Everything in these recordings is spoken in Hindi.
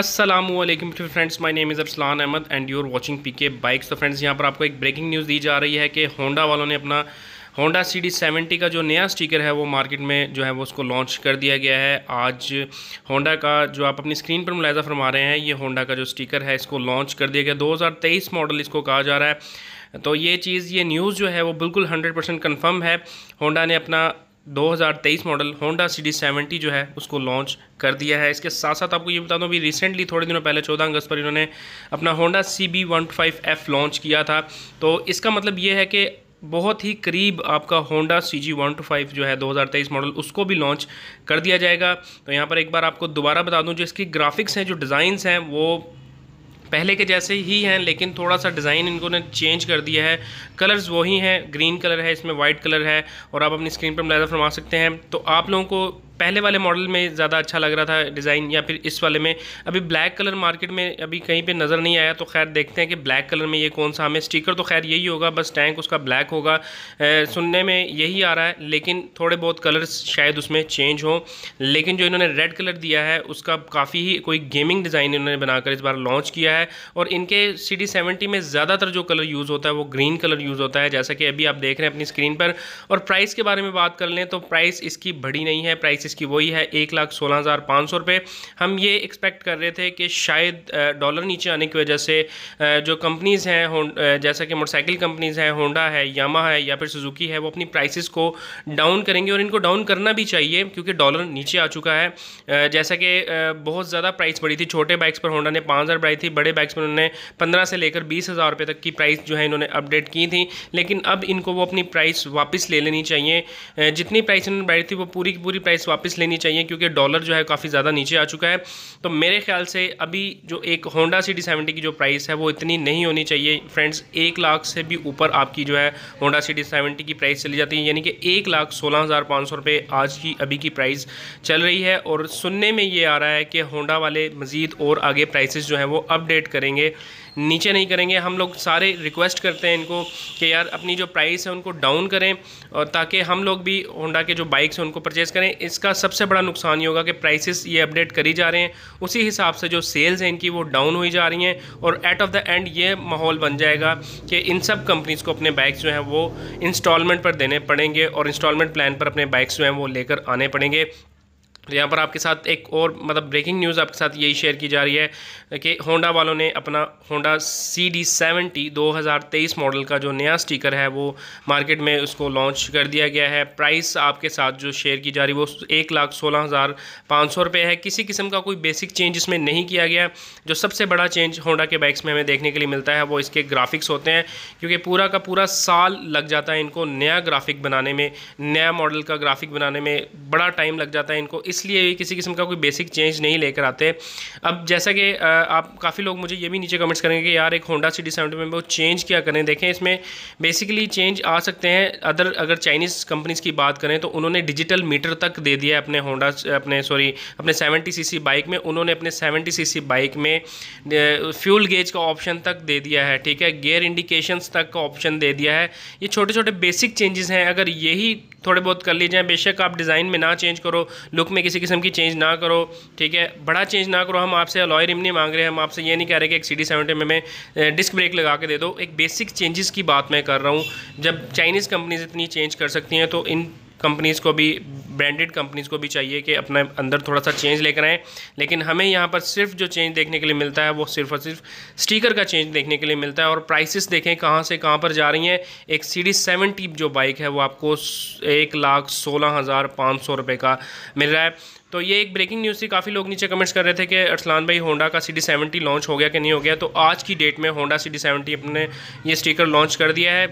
Aslam friends my name is Arsalan Ahmad and you are P K bikes तो फ्रेंड्स यहाँ पर आपको एक ब्रेकिंग न्यूज़ दी जा रही है कि होंडा वालों ने अपना होंडा सी डी सेवेंटी का जो नया स्टिकर है वो मार्केट में जो है वो उसको लॉन्च कर दिया गया है आज होंडा का जो आप अपनी स्क्रीन पर मुलायजा फरमा रहे हैं ये होंडा का जो स्टिकर है इसको लॉन्च कर दिया गया दो हज़ार तेईस मॉडल इसको कहा जा रहा है तो ये चीज़ ये न्यूज़ जो है वो बिल्कुल हंड्रेड परसेंट कन्फर्म है होंडा ने अपना 2023 model Honda C D seventy जो है उसको लॉन्च कर दिया है इसके साथ साथ आपको ये बता दूं भी रिसेंटली थोड़े दिनों पहले 14 अगस्त पर इन्होंने अपना Honda C B one five F launch किया था तो इसका मतलब ये है कि बहुत ही करीब आपका Honda C G one two five जो है 2023 मॉडल उसको भी लॉन्च कर दिया जाएगा तो यहाँ पर एक बार आपको दोबारा बता दूँ जो इसकी ग्राफिक्स हैं जो डिज़ाइंस हैं वो पहले के जैसे ही हैं लेकिन थोड़ा सा डिज़ाइन इनको ने चेंज कर दिया है कलर्स वही हैं ग्रीन कलर है इसमें वाइट कलर है और आप अपनी स्क्रीन पर मुलाजा फरमा सकते हैं तो आप लोगों को पहले वाले मॉडल में ज़्यादा अच्छा लग रहा था डिज़ाइन या फिर इस वाले में अभी ब्लैक कलर मार्केट में अभी कहीं पे नज़र नहीं आया तो खैर देखते हैं कि ब्लैक कलर में ये कौन सा हमें स्टिकर तो खैर यही होगा बस टैंक उसका ब्लैक होगा ए, सुनने में यही आ रहा है लेकिन थोड़े बहुत कलर्स शायद उसमें चेंज हों लेकिन जो इन्होंने रेड कलर दिया है उसका काफ़ी ही कोई गेमिंग डिज़ाइन इन्होंने बनाकर इस बार लॉन्च किया है और इनके सी डी में ज़्यादातर जो कलर यूज़ होता है वो ग्रीन कलर यूज़ होता है जैसा कि अभी आप देख रहे हैं अपनी स्क्रीन पर और प्राइस के बारे में बात कर लें तो प्राइस इसकी बड़ी नहीं है प्राइस जिसकी वही है एक लाख सोलह हज़ार पाँच सौ रुपये हम ये एक्सपेक्ट कर रहे थे कि शायद डॉलर नीचे आने की वजह से जो कंपनीज़ हैं जैसा कि मोटरसाइकिल कंपनीज़ हैं होंडा है यामा है या फिर सुजुकी है वो अपनी प्राइसिस को डाउन करेंगे और इनको डाउन करना भी चाहिए क्योंकि डॉलर नीचे आ चुका है जैसा कि बहुत ज़्यादा प्राइस बढ़ी थी छोटे बाइक्स पर होंडा ने पाँच हज़ार बढ़ाई थी बड़े बाइक्स पर उन्होंने पंद्रह से लेकर बीस हज़ार रुपये तक की प्राइस जो है इन्होंने अपडेट की थी लेकिन अब इनको वो अपनी प्राइस वापस ले लेनी चाहिए जितनी प्राइस इन्होंने बढ़ी थी वो पूरी की पूरी प्राइस वापस वापस लेनी चाहिए क्योंकि डॉलर जो है काफ़ी ज़्यादा नीचे आ चुका है तो मेरे ख्याल से अभी जो एक होंडा सिटी सेवेंटी की जो प्राइस है वो इतनी नहीं होनी चाहिए फ्रेंड्स एक लाख से भी ऊपर आपकी जो है होंडा सिटी सेवेंटी की प्राइस चली जाती है यानी कि एक लाख सोलह हज़ार पाँच सौ रुपये आज की अभी की प्राइस चल रही है और सुनने में ये आ रहा है कि होंडा वाले मज़ीद और आगे प्राइसेस जो हैं वो अपडेट करेंगे नीचे नहीं करेंगे हम लोग सारे रिक्वेस्ट करते हैं इनको कि यार अपनी जो प्राइस है उनको डाउन करें और ताकि हम लोग भी होंडा के जो बाइक्स हैं उनको परचेज़ करें इसका सबसे बड़ा नुकसान ये होगा कि प्राइसेस ये अपडेट करी जा रहे हैं उसी हिसाब से जो सेल्स हैं इनकी वो डाउन हुई जा रही हैं और एट ऑफ द एंड ये माहौल बन जाएगा कि इन सब कंपनीज़ को अपने बाइक्स जो हैं वो इंस्टॉलमेंट पर देने पड़ेंगे और इंस्टॉलमेंट प्लान पर अपने बाइक्स जो हैं वो लेकर आने पड़ेंगे यहाँ पर आपके साथ एक और मतलब ब्रेकिंग न्यूज़ आपके साथ यही शेयर की जा रही है कि होंडा वालों ने अपना होंडा सी डी सेवेंटी दो हज़ार तेईस मॉडल का जो नया स्टिकर है वो मार्केट में उसको लॉन्च कर दिया गया है प्राइस आपके साथ जो शेयर की जा रही है वो एक लाख सोलह हज़ार पाँच सौ रुपये है किसी किस्म का कोई बेसिक चेंज इसमें नहीं किया गया जो सबसे बड़ा चेंज होंडा के बाइक्स में हमें देखने के लिए मिलता है वो इसके ग्राफिक्स होते हैं क्योंकि पूरा का पूरा साल लग जाता है इनको नया ग्राफिक बनाने में नया मॉडल का ग्राफिक बनाने में बड़ा टाइम लग जाता है इनको इसलिए किसी किस्म का कोई बेसिक चेंज नहीं लेकर आते अब जैसा कि आप काफ़ी लोग मुझे ये भी नीचे कमेंट्स करेंगे कि यार एक होंडा सिटी सेवेंटी में वो चेंज क्या करें देखें इसमें बेसिकली चेंज आ सकते हैं अदर अगर चाइनीज़ कंपनीज़ की बात करें तो उन्होंने डिजिटल मीटर तक दे दिया अपने होंडा अपने सॉरी अपने सेवेंटी सी बाइक में उन्होंने अपने सेवेंटी सी बाइक में फ्यूल गेज का ऑप्शन तक दे दिया है ठीक है गेयर इंडिकेशन तक का ऑप्शन दे दिया है ये छोटे छोटे बेसिक चेंजेस हैं अगर यही थोड़े बहुत कर लीजिए बेशक आप डिज़ाइन में ना चेंज करो लुक में किसी किस्म की चेंज ना करो ठीक है बड़ा चेंज ना करो हम आपसे अलॉय रिम नहीं मांग रहे हम आपसे ये नहीं कह रहे कि एक सी डी सेवेंटी में मैं डिस्क ब्रेक लगा के दे दो एक बेसिक चेंजेस की बात मैं कर रहा हूँ जब चाइनीज़ कंपनीज़ इतनी चेंज कर सकती हैं तो इन कंपनीज़ को भी ब्रांडेड कंपनीज़ को भी चाहिए कि अपने अंदर थोड़ा सा चेंज लेकर आएँ लेकिन हमें यहाँ पर सिर्फ जो चेंज देखने के लिए मिलता है वो सिर्फ और सिर्फ स्टीकर का चेंज देखने के लिए मिलता है और प्राइसेस देखें कहाँ से कहाँ पर जा रही हैं एक सी डी सेवन टीप जो बाइक है वो आपको एक लाख सोलह हज़ार पाँच सौ रुपये का मिल रहा है तो ये एक ब्रेकिंग न्यूज़ थी काफ़ी लोग नीचे कमेंट्स कर रहे थे कि अरसलान भाई होंडा का सी डी सेवेंटी लॉन्च हो गया कि नहीं हो गया तो आज की डेट में होंडा सी डी सेवेंटी अपने ये स्टिकर लॉन्च कर दिया है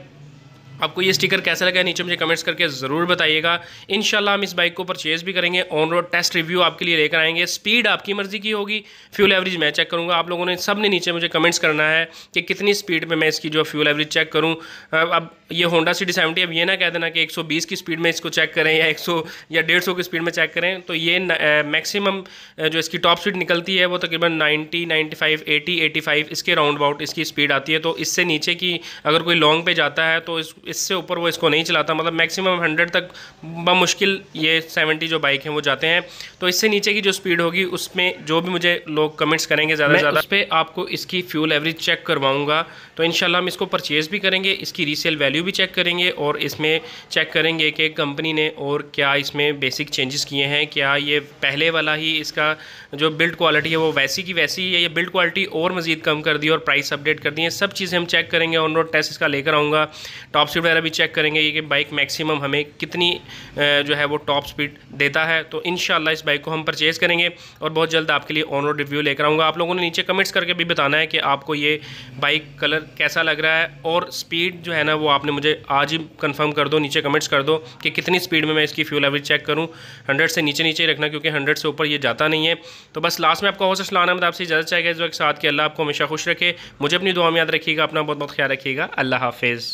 आपको ये स्टिकर कैसा लगा नीचे मुझे कमेंट्स करके ज़रूर बताइएगा इन हम इस बाइक को परचेज़ भी करेंगे ऑन रोड टेस्ट रिव्यू आपके लिए लेकर आएंगे स्पीड आपकी मर्ज़ी की होगी फ्यूल एवरेज मैं चेक करूँगा आप लोगों ने सब ने नीचे मुझे कमेंट्स करना है कि कितनी स्पीड पर मैं इसकी जो फ्यूल एवरेज चेक करूँ अब ये होंडा सिटी सेवेंटी अब ये ना कह देना कि एक की स्पीड में इसको चेक करें या एक या डेढ़ की स्पीड में चेक करें तो ये मैक्सिमम जो इसकी टॉप स्पीड निकलती है वो तकरीबन ninety ninety five eighty eighty five इसके राउंड अबाउट इसकी स्पीड आती है तो इससे नीचे की अगर कोई लॉन्ग पे जाता है तो इस इससे ऊपर वो इसको नहीं चलाता मतलब मैक्सिमम हंड्रेड तक मुश्किल ये सेवेंटी जो बाइक हैं वो जाते हैं तो इससे नीचे की जो स्पीड होगी उसमें जो भी मुझे लोग कमेंट्स करेंगे ज़्यादा से ज़्यादा उस पर आपको इसकी फ्यूल एवरेज चेक करवाऊँगा तो इन हम इसको परचेज़ भी करेंगे इसकी रीसेल वैल्यू भी चेक करेंगे और इसमें चेक करेंगे कि कंपनी ने और क्या इसमें बेसिक चेंजेस किए हैं क्या ये पहले वाला ही इसका जो बिल्ड क्वालिटी है वो वैसी की वैसी ही है ये बिल्ड क्वालिटी और मज़ीद कम कर दी और प्राइस अपडेट कर दी है सब चीज़ें हम चेक करेंगे ऑन रोड टेस्ट इसका लेकर आऊँगा टॉप स्पीड वगैरह भी चेक करेंगे कि बाइक मैक्सिमम हमें कितनी जो है वो टॉप स्पीड देता है तो इन इस बाइक को हम परचेज़ करेंगे और बहुत जल्द आपके लिए ऑन रोड रिव्यू लेकर आऊँगा आप लोगों ने नीचे कमेंट्स करके भी बताना है कि आपको ये बाइक कलर कैसा लग रहा है और स्पीड जो है ना वो आपने मुझे आज ही कन्फर्म कर दो नीचे कमेंट्स कर दो कि कितनी स्पीड में मैं इसकी फ्यूल एवरेज चेक करूँ हंड्रेड से नीचे नीचे रखना क्योंकि हंड्रेड से ऊपर ये जाता नहीं है तो बस लास्ट में आपका हौसला लाना मैं आपसे इजाज़त चाहिए इस वक्त साथ कि अल्लाह आपको हमेशा खुश रखे मुझे अपनी दुआ में याद रखिएगा अपना बहुत बहुत ख्याल रखिएगा अल्लाह हाफिज़